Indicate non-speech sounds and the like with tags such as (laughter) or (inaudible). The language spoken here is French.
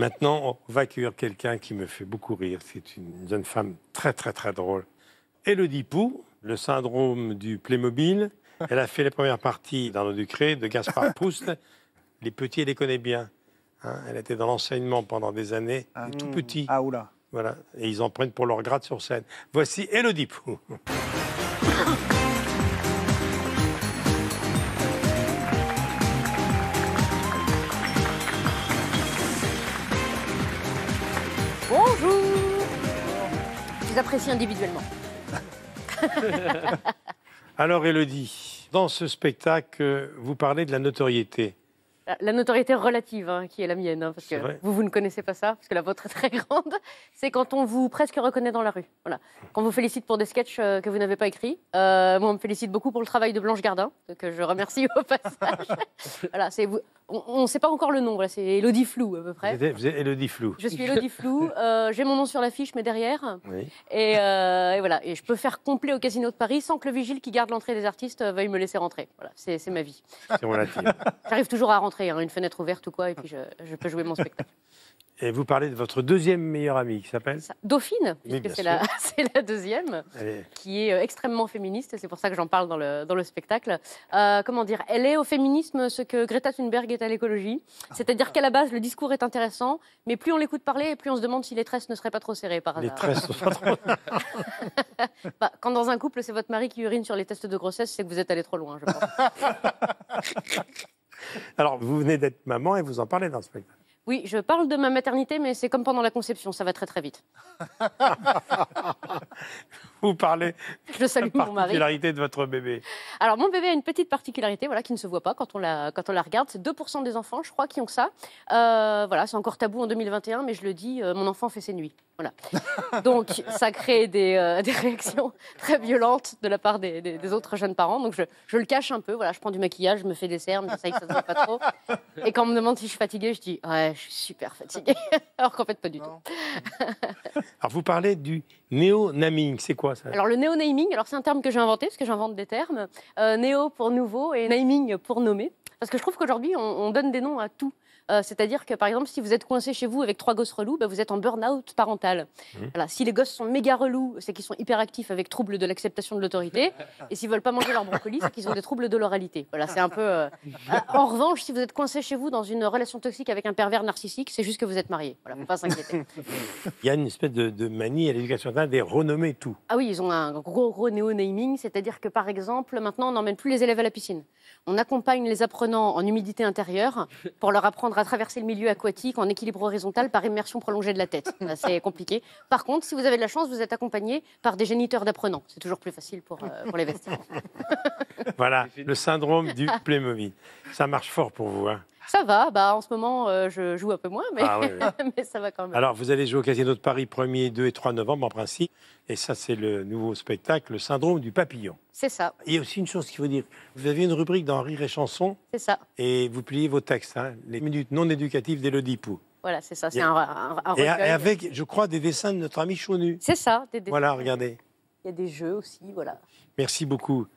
Maintenant, on va accueillir quelqu'un qui me fait beaucoup rire. C'est une jeune femme très, très, très drôle. Elodie Pou, le syndrome du Playmobil. Elle a fait les premières parties dans le Ducré de Gaspard (laughs) Proust. Les petits, elle les connaît bien. Hein. elle était dans l'enseignement pendant des années, tout ah, petit. Ah, oula. Voilà, et ils en prennent pour leur grade sur scène. Voici Elodie Pou. vous apprécie individuellement. (laughs) Alors, Elodie, dans ce spectacle, vous parlez de la notoriété. La notoriété relative, hein, qui est la mienne, hein, parce que vous, vous ne connaissez pas ça, parce que la vôtre est très (laughs) grande, c'est quand on vous presque reconnaît dans la rue. Voilà. Quand vous félicite pour des sketchs euh, que vous n'avez pas écrits. Euh, moi, on me félicite beaucoup pour le travail de Blanche Gardin, que je remercie au passage. (laughs) voilà, c'est vous on ne sait pas encore le nom, c'est Elodie Flou à peu près. Vous êtes, Elodie Flou. Je suis (laughs) Elodie Flou, euh, j'ai mon nom sur l'affiche, mais derrière. Euh, et, voilà, et je peux faire complet au Casino de Paris sans que le vigile qui garde l'entrée des artistes euh, veuille me laisser rentrer. Voilà, c'est ma vie. C'est relatif. J'arrive toujours à rentrer, hein, une fenêtre ouverte ou quoi, et puis je peux jouer mon spectacle. Et vous parlez de votre deuxième meilleure amie qui s'appelle Dauphine, puisque (laughs) c'est la, deuxième, qui est euh, extrêmement féministe, c'est pour ça que j'en parle dans le, dans le spectacle. Euh, comment dire Elle est au féminisme ce que Greta Thunberg est à l'écologie, ah, c'est-à-dire ah. qu'à la base, le discours est intéressant, mais plus on l'écoute parler, plus on se demande si les tresses ne seraient pas trop serrées par hasard. Les tresses ne seraient pas trop... (laughs) bah, quand dans un couple, c'est votre mari qui urine sur les tests de grossesse, c'est que vous êtes allé trop loin, je pense. (laughs) Alors, vous venez d'être maman et vous en parlez dans le spectacle. Oui, je parle de ma maternité, mais c'est comme pendant la conception, ça va très très vite. (laughs) Vous parlez de la particularité de votre bébé. Alors, mon bébé a une petite particularité voilà, qui ne se voit pas quand on la, quand on la regarde. C'est 2% des enfants, je crois, qui ont ça. Euh, voilà, c'est encore tabou en 2021, mais je le dis, euh, mon enfant fait ses nuits. Voilà. Donc, ça crée euh, (laughs) des, réactions très violentes de la part des, autres jeunes parents. Donc, je, le cache un peu. Voilà, je prends du maquillage, je me fais des cernes, j'essaye que ça ne se voit pas trop. Et quand on me demande si je suis fatiguée, je dis Ouais, je suis super fatiguée. (laughs) Alors qu'en fait, pas du tout. (laughs) alors, vous parlez du néo-naming. C'est quoi ça Alors, le néo-naming, alors c'est un terme que j'ai inventé parce que j'invente des termes. Euh, néo pour nouveau et naming pour nommer. Parce que je trouve qu'aujourd'hui, on, on donne des noms à tout. Euh, c'est-à-dire que, par exemple, si vous êtes coincé chez vous avec trois gosses relous, bah, vous êtes en burn-out parental. Mhm. Voilà. Si les gosses sont méga relous, c'est qu'ils sont hyperactifs avec trouble de l'acceptation de l'autorité. Et s'ils veulent pas manger leur brocoli, c'est qu'ils ont des troubles de l'oralité. Voilà, c'est un peu. Euh, euh, en revanche, si vous êtes coincé chez vous dans une relation toxique avec un pervers narcissique, c'est juste que vous êtes marié. Voilà, faut pas s'inquiéter. Il y a une espèce de, manie à l'éducation des renommés tout. Ah oui, ils ont un gros, gros naming cest c'est-à-dire que, par exemple, maintenant, on n'emmène plus les élèves à la piscine. On accompagne les apprenants en humidité intérieure pour leur apprendre à traverser le milieu aquatique en équilibre horizontal par immersion prolongée de la tête. C'est (laughs) compliqué. Par contre, si vous avez de la chance, vous êtes accompagné par des géniteurs d'apprenants. C'est toujours plus facile pour, euh, les vestiaires. (laughs) voilà, le syndrome du (laughs) Playmobil. Ça marche fort pour vous. Hein. Ça va, bah, en ce moment, euh, je joue un peu moins, mais, ah (laughs) mais, ça va quand même. Alors, vous allez jouer au Casino de Paris 1er, 2 et 3 novembre, en principe. Et ça, c'est le nouveau spectacle, le syndrome du papillon. C'est ça. Il y a aussi une chose qu'il faut dire. Vous aviez une rubrique dans Rire et Chansons. C'est ça. Et vous pliez vos textes, hein, les minutes non éducatives d'Élodie Pou. Voilà, c'est ça, c'est un, un, et, avec, je crois, des dessins de notre ami Chaunu. C'est ça, des Voilà, regardez. Il y a des jeux aussi, voilà. Merci beaucoup.